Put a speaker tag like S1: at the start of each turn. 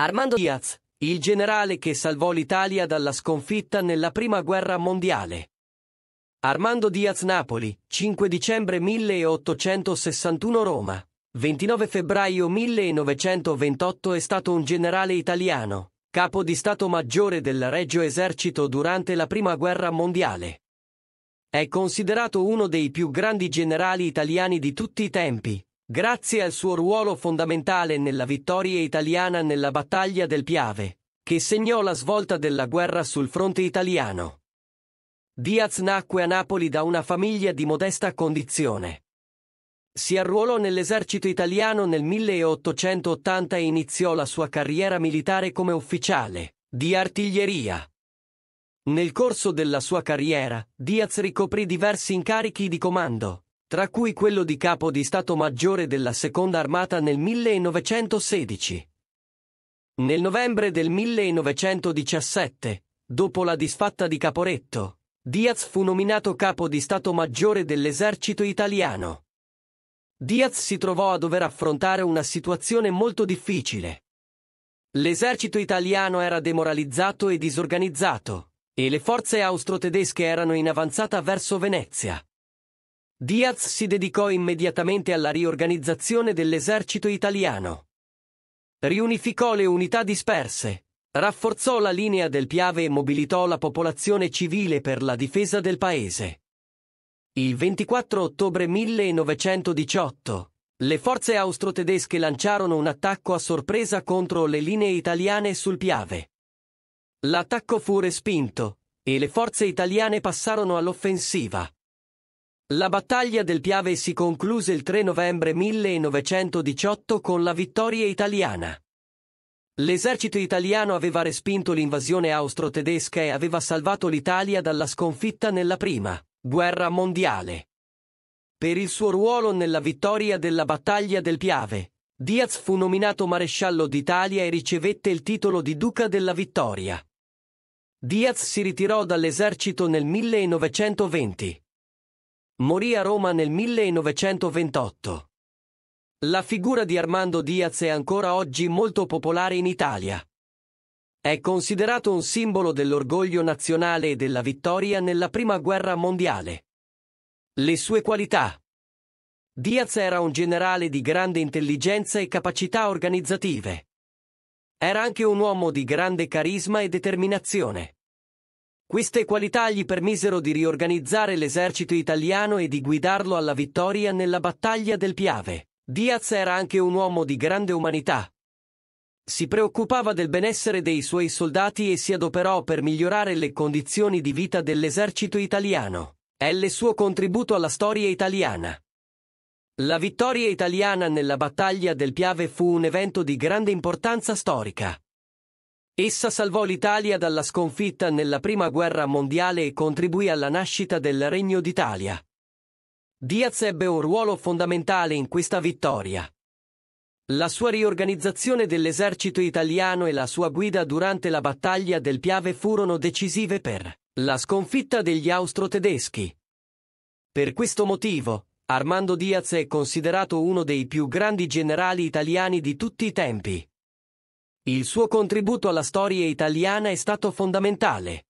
S1: Armando Diaz, il generale che salvò l'Italia dalla sconfitta nella Prima Guerra Mondiale. Armando Diaz Napoli, 5 dicembre 1861 Roma. 29 febbraio 1928 è stato un generale italiano, capo di Stato Maggiore del Regio Esercito durante la Prima Guerra Mondiale. È considerato uno dei più grandi generali italiani di tutti i tempi, grazie al suo ruolo fondamentale nella vittoria italiana nella battaglia del Piave, che segnò la svolta della guerra sul fronte italiano. Diaz nacque a Napoli da una famiglia di modesta condizione. Si arruolò nell'esercito italiano nel 1880 e iniziò la sua carriera militare come ufficiale di artiglieria. Nel corso della sua carriera, Diaz ricoprì diversi incarichi di comando, tra cui quello di capo di Stato Maggiore della Seconda Armata nel 1916. Nel novembre del 1917, dopo la disfatta di Caporetto, Diaz fu nominato capo di Stato Maggiore dell'esercito italiano. Diaz si trovò a dover affrontare una situazione molto difficile. L'esercito italiano era demoralizzato e disorganizzato, e le forze austro-tedesche erano in avanzata verso Venezia. Diaz si dedicò immediatamente alla riorganizzazione dell'esercito italiano. Riunificò le unità disperse, rafforzò la linea del Piave e mobilitò la popolazione civile per la difesa del paese. Il 24 ottobre 1918, le forze austro-tedesche lanciarono un attacco a sorpresa contro le linee italiane sul Piave. L'attacco fu respinto, e le forze italiane passarono all'offensiva. La battaglia del Piave si concluse il 3 novembre 1918 con la vittoria italiana. L'esercito italiano aveva respinto l'invasione austro-tedesca e aveva salvato l'Italia dalla sconfitta nella prima guerra mondiale. Per il suo ruolo nella vittoria della battaglia del Piave, Diaz fu nominato maresciallo d'Italia e ricevette il titolo di Duca della Vittoria. Diaz si ritirò dall'esercito nel 1920 morì a Roma nel 1928. La figura di Armando Diaz è ancora oggi molto popolare in Italia. È considerato un simbolo dell'orgoglio nazionale e della vittoria nella Prima Guerra Mondiale. Le sue qualità. Diaz era un generale di grande intelligenza e capacità organizzative. Era anche un uomo di grande carisma e determinazione. Queste qualità gli permisero di riorganizzare l'esercito italiano e di guidarlo alla vittoria nella battaglia del Piave. Diaz era anche un uomo di grande umanità. Si preoccupava del benessere dei suoi soldati e si adoperò per migliorare le condizioni di vita dell'esercito italiano. È il suo contributo alla storia italiana. La vittoria italiana nella battaglia del Piave fu un evento di grande importanza storica. Essa salvò l'Italia dalla sconfitta nella Prima Guerra Mondiale e contribuì alla nascita del Regno d'Italia. Diaz ebbe un ruolo fondamentale in questa vittoria. La sua riorganizzazione dell'esercito italiano e la sua guida durante la battaglia del Piave furono decisive per la sconfitta degli austro-tedeschi. Per questo motivo, Armando Diaz è considerato uno dei più grandi generali italiani di tutti i tempi. Il suo contributo alla storia italiana è stato fondamentale.